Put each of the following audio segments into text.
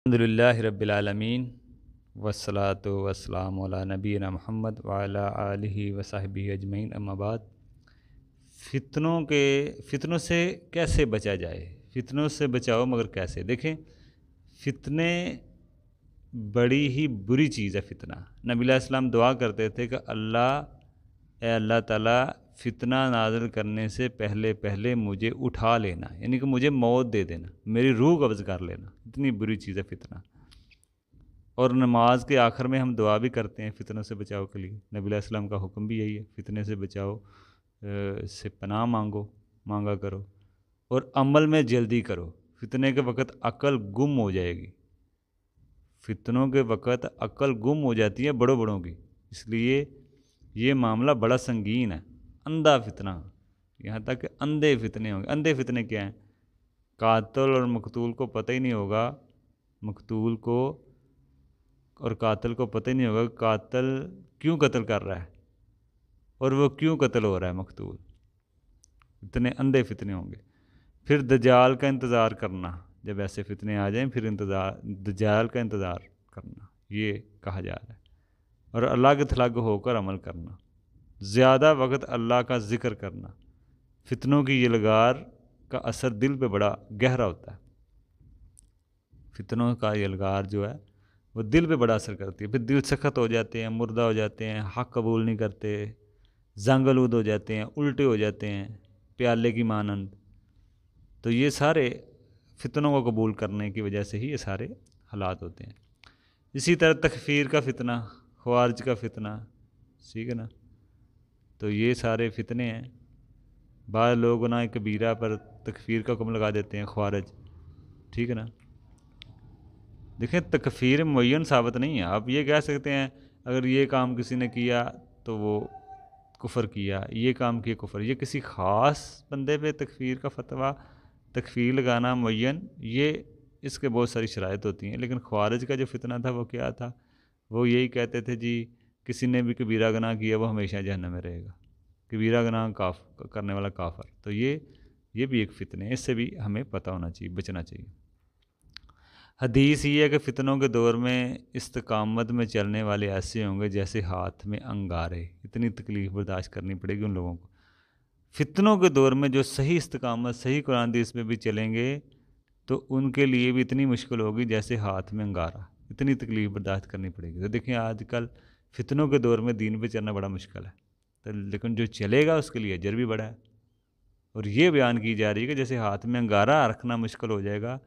अलहमदिल्ला वसलात वसलाम नबीना महमद वाला वसाहब अजमैन अम्माबाद फितनों के फितनों से कैसे बचा जाए फितनों से बचाओ मगर कैसे देखें फितने बड़ी ही बुरी चीज़ है फितना नबीला इस्लाम दुआ करते थे कि अल्लाह अल्लाह ताला फितना नाजल करने से पहले पहले मुझे उठा लेना यानी कि मुझे मौत दे देना मेरी रूह कब्ज़ कर लेना इतनी बुरी चीज़ है फितना और नमाज के आखिर में हम दुआ भी करते हैं फितनों से बचाओ के लिए नबी का हुक्म भी यही है फितने से बचाओ से पनाह मांगो मांगा करो और अमल में जल्दी करो फितने के वक़्त अकल गुम हो जाएगी फितनों के वक़्त अकल गुम हो जाती है बड़ों बड़ों की इसलिए ये मामला बड़ा संगीन है अंधा फितना यहाँ तक अंधे फितने होंगे अंधे फितने क्या हैं कातल और मकतूल को पता ही नहीं होगा मकतूल को और कातल को पता ही नहीं होगा कातल क्यों कत्ल कर रहा है और वो क्यों कत्ल हो रहा है मकतूल इतने अंधे फितने होंगे फिर दजाल का इंतज़ार करना जब ऐसे फितने आ जाएं फिर इंतज़ार दजाल का इंतज़ार करना ये कहा जा रहा है और अलग थलग होकर अमल करना ज़्यादा वक्त अल्लाह का ज़िक्र करना फितनों की यलगार का असर दिल पे बड़ा गहरा होता है फितनों का यलगार जो है वो दिल पे बड़ा असर करती है फिर दिल सख्त हो जाते हैं मुर्दा हो जाते हैं हक कबूल नहीं करते जंगलूद हो जाते हैं उल्टे हो जाते हैं प्याले की मानंद तो ये सारे फितनों को कबूल करने की वजह से ही ये सारे हालात होते हैं इसी तरह तकफीर का फितना ख्वारज का फितना ठीक है ना तो ये सारे फितने हैं बाद लोग ना कबीरा पर तकफीर का हुक्म लगा देते हैं ख्वारज ठीक है ना देखें तकफीर मुन साबित नहीं है आप ये कह सकते हैं अगर ये काम किसी ने किया तो वो कुफर किया ये काम किया कुफर ये किसी ख़ास बंदे पे तकफीर का फतवा तकफीर लगाना मुन ये इसके बहुत सारी शरात होती हैं लेकिन ख्वारज का जो फितना था वो क्या था वो यही कहते थे जी किसी ने भी कबीरा गनाह किया वो हमेशा जहनम में रहेगा कबीरा गनाह काफ करने वाला काफर तो ये ये भी एक फ़ितने है इससे भी हमें पता होना चाहिए बचना चाहिए हदीस ये है कि फ़ितनों के दौर में इस्तकामत में चलने वाले ऐसे होंगे जैसे हाथ में अंगारे इतनी तकलीफ़ बर्दाश्त करनी पड़ेगी उन लोगों को फ़ितनों के दौर में जो सही इस्तकामत सही कुरान दीस में भी चलेंगे तो उनके लिए भी इतनी मुश्किल होगी जैसे हाथ में अंगारा इतनी तकलीफ़ बर्दाश्त करनी पड़ेगी तो देखें आजकल फितनों के दौर में दीन पे चलना बड़ा मुश्किल है तो लेकिन जो चलेगा उसके लिए अजर भी बड़ा है और ये बयान की जा रही है कि जैसे हाथ में अंगारा रखना मुश्किल हो जाएगा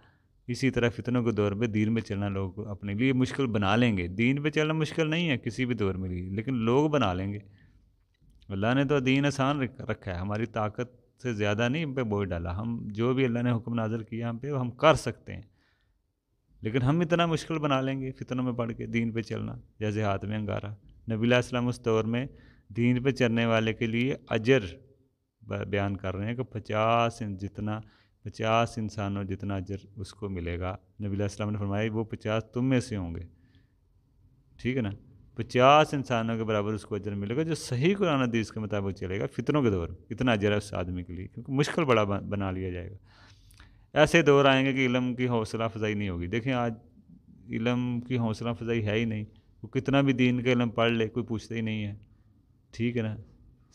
इसी तरह फितनों के दौर में दीन में चलना लोग अपने लिए मुश्किल बना लेंगे दीन पे चलना मुश्किल नहीं है किसी भी दौर में लिए लेकिन लोग बना लेंगे अल्लाह ने तो दीन आसान रखा है हमारी ताकत से ज़्यादा नहीं हम पे बोझ डाला हम जो भी अल्लाह ने हुक्म नाजर किया हम पे हम कर सकते हैं लेकिन हम इतना मुश्किल बना लेंगे फितनों में पढ़ के दीन पे चलना जैसे हाथ में अंगारा नबीलाम उस दौर में दीन पे चलने वाले के लिए अजर बयान कर रहे हैं कि पचास जितना पचास इंसानों जितना अजर उसको मिलेगा नबीलाम ने फरमाया वो पचास तुम में से होंगे ठीक है ना पचास इंसानों के बराबर उसको अजर मिलेगा जो सही कुरान हदीस के मुताबिक चलेगा फितनों के दौर इतना अजर है उस आदमी के लिए क्योंकि मुश्किल बड़ा बना लिया जाएगा ऐसे दौर आएंगे कि इलम की हौसला अफजाई नहीं होगी देखें आज इलम की हौसला अफजाई है ही नहीं वो कितना भी दीन का इलम पढ़ ले कोई पूछता ही नहीं है ठीक है ना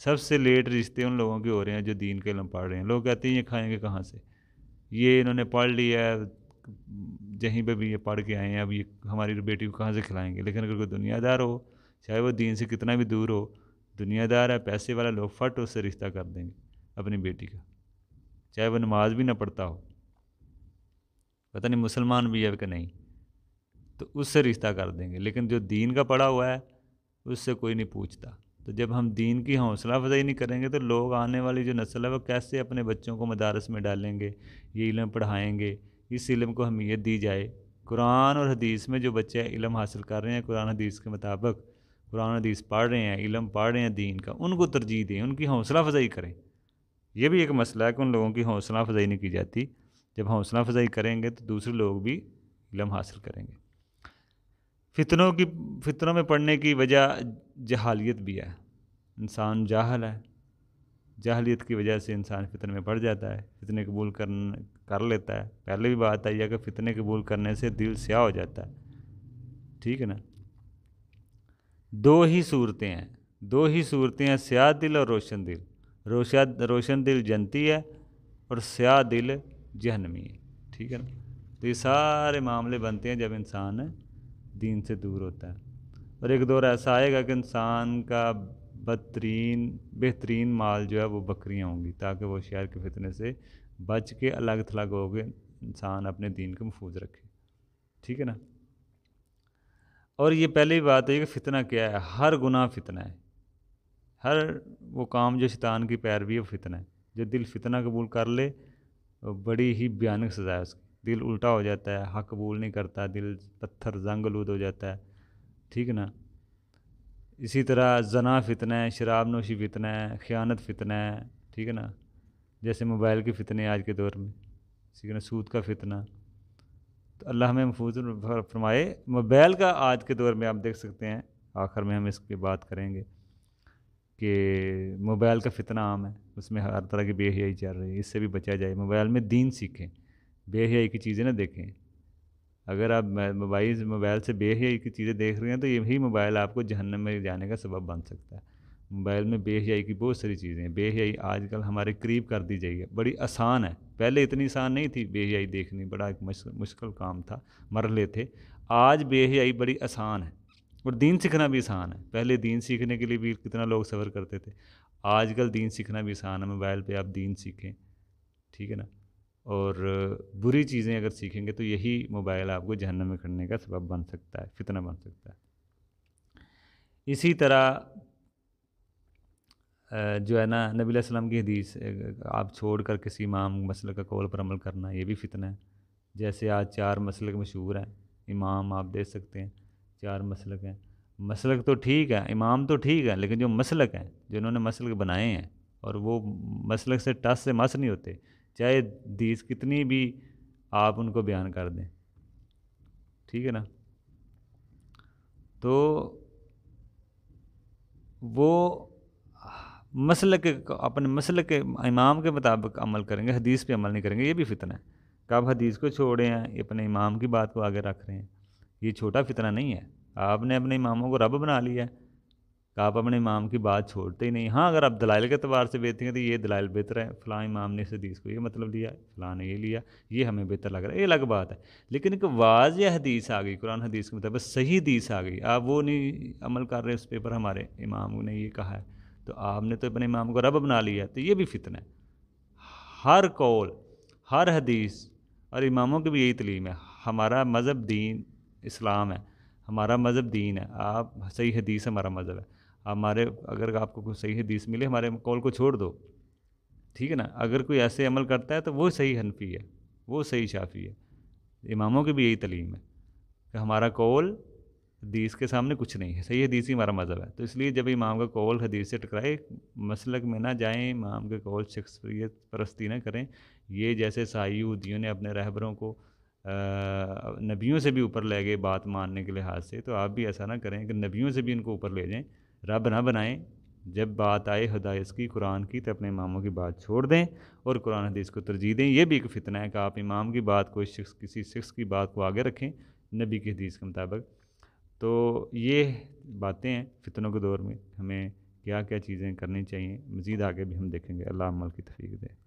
सबसे लेट रिश्ते उन लोगों के हो रहे हैं जो दीन के इलम पढ़ रहे हैं लोग कहते हैं ये खाएंगे कहाँ से ये इन्होंने पढ़ लिया है जहीं पर भी ये पढ़ के आए हैं अब ये हमारी बेटी को कहाँ से खिलाएंगे लेकिन अगर कोई दुनियादार हो चाहे वो दीन से कितना भी दूर हो दुनियादार है पैसे वाला लोग फट उससे रिश्ता कर देंगे अपनी बेटी का चाहे वो नमाज भी ना पढ़ता हो पता नहीं मुसलमान भी है कि नहीं तो उससे रिश्ता कर देंगे लेकिन जो दीन का पड़ा हुआ है उससे कोई नहीं पूछता तो जब हम दीन की हौसला अफजाई नहीं करेंगे तो लोग आने वाली जो नस्ल है वो कैसे अपने बच्चों को मदारस में डालेंगे ये इलम पढ़ाएंगे इस इलम को अहमियत दी जाए कुरान और हदीस में जो बच्चे इलम हासिल कर रहे हैं कुरान हदीस के मुताबिक कुरान हदीस पढ़ रहे हैं इलम पढ़ रहे हैं दीन का उनको तरजीह दें उनकी हौसला अफजाई करें यह भी एक मसला है कि उन लोगों की हौसला अफजाई नहीं की जाती जब हौसला अफजाई करेंगे तो दूसरे लोग भी इलम हासिल करेंगे फितनों की फितनों में पढ़ने की वजह जहालियत भी है इंसान जाहल है जाहलीत की वजह से इंसान फितने में पड़ जाता है फितने कबूल कर कर लेता है पहले भी बात आई है कि फितने कबूल करने से दिल स्याह हो जाता है ठीक है ना दो ही सूरतें हैं दो ही सूरतें हैं स्याह दिल और रोशन दिल रोशा रोशन दिल जनती है और स्याह दिल जहनमी है ठीक है ना तो ये सारे मामले बनते हैं जब इंसान दीन से दूर होता है और एक दौर ऐसा आएगा कि इंसान का बदतरीन बेहतरीन माल जो है वो बकरियाँ होंगी ताकि वो शहर के फितने से बच के अलग थलग हो गए इंसान अपने दीन को महफूज रखे ठीक है ना और ये पहली बात है कि फ़ितना क्या है हर गुनाह फ़ितना है हर वो काम जो शैतान की पैरवी है वो फ़ितना है जो दिल फितना कबूल कर ले बड़ी ही भयानक सज़ा है उसकी दिल उल्टा हो जाता है हक कबूल नहीं करता दिल पत्थर जंग लूद हो जाता है ठीक ना इसी तरह जना फितना है शराब नोशी फितना है ख़ियानत फितना है ठीक है ना जैसे मोबाइल के फितने आज के दौर में ठीक है ना सूद का फितना तो अल्लाह हमें महफूज फरमाए मोबाइल का आज के दौर में आप देख सकते हैं आखिर में हम इसकी बात करेंगे कि मोबाइल का फितना आम है उसमें हर तरह की बेहयाई चल रही है इससे भी बचा जाए मोबाइल में दीन सीखें बेहयाई की चीज़ें ना देखें अगर आप मोबाइल मोबाइल से बेहयाई की चीज़ें देख रहे हैं तो यही मोबाइल आपको जहन्नम में जाने का सबब बन सकता है मोबाइल में बेहयाई की बहुत सारी चीज़ें हैं बेहयाई आजकल हमारे करीब कर दी जाइए बड़ी आसान है पहले इतनी आसान नहीं थी बेहियाई देखनी बड़ा एक मुश्किल काम था मरले थे आज बेहियाई बड़ी आसान है और दीन सीखना भी आसान है पहले दीन सीखने के लिए भी कितना लोग सफ़र करते थे आजकल दीन सीखना भी आसान है मोबाइल पे आप दीन सीखें ठीक है ना और बुरी चीज़ें अगर सीखेंगे तो यही मोबाइल आपको जहन में खड़ने का सबब बन सकता है फितना बन सकता है इसी तरह जो है ना नबी वसम की हदीस आप छोड़ कर किसी इमाम मसल का कौल पर अमल करना ये भी फितना है जैसे आज चार मसल मशहूर हैं इमाम आप देख सकते हैं चार मसलक हैं मसलक तो ठीक है इमाम तो ठीक है लेकिन जो मसलक हैं जिन्होंने मसलक बनाए हैं और वो मसलक से टस से मस नहीं होते चाहे दीस कितनी भी आप उनको बयान कर दें ठीक है ना तो वो मसल के अपने मसल के इमाम के मुताबिक अमल करेंगे हदीस पे अमल नहीं करेंगे ये भी फितना है कब हदीस को छोड़े हैं अपने इमाम की बात को आगे रख रहे हैं ये छोटा फितना नहीं है आपने अपने इमामों को रब बना लिया है आप अपने इमाम की बात छोड़ते ही नहीं हाँ अगर आप दलाइल के अतबार से बेचेंगे तो ये दलाइल बेहतर है फ़लाँ इमाम ने इस हदीस को ये मतलब लिया फ़लाँ ने ये लिया ये हमें बेहतर लग रहा है ये अलग बात है लेकिन एक वाज हदीस आ गई कुरान हदीस के मुताबिक सही हदीस आ गई आप वो नहीं अमल कर रहे उस पे पर हमारे इमाम ने ये कहा है तो आपने तो अपने इमाम को रब बना लिया तो ये भी फितना है हर कौल हर हदीस और इमामों की भी यही तलीम है हमारा मज़हब दीन इस्लाम है हमारा मज़हब दीन है आप सही हदीस हमारा मज़हब है हमारे अगर आपको कोई सही हदीस मिले हमारे कॉल को छोड़ दो ठीक है ना अगर कोई ऐसे अमल करता है तो वो सही हनफी है वो सही शाफी है इमामों की भी यही तलीम है कि हमारा कौल हदीस के सामने कुछ नहीं है सही हदीस ही हमारा मज़हब है तो इसलिए जब इमाम का कौल हदीस से टकराए मसलक में ना जाएं इमाम के कौल शख्सियत परस्ती ना करें ये जैसे उदियों ने अपने रहबरों को नबियों से भी ऊपर ले गए बात मानने के लिहाज से तो आप भी ऐसा ना करें कि नबियों से भी इनको ऊपर ले जाएं रब ना बनाएं जब बात आए हदायस की कुरान की तो अपने इमामों की बात छोड़ दें और कुरान हदीस को तरजीह दें यह भी एक फितना है कि आप इमाम की बात को शख्स किसी शख्स की बात को आगे रखें नबी की हदीस के मुताबिक तो ये बातें हैं फितनों के दौर में हमें क्या क्या चीज़ें करनी चाहिए मज़ीद आगे भी हम देखेंगे अल्लाह अमल की तफीक दें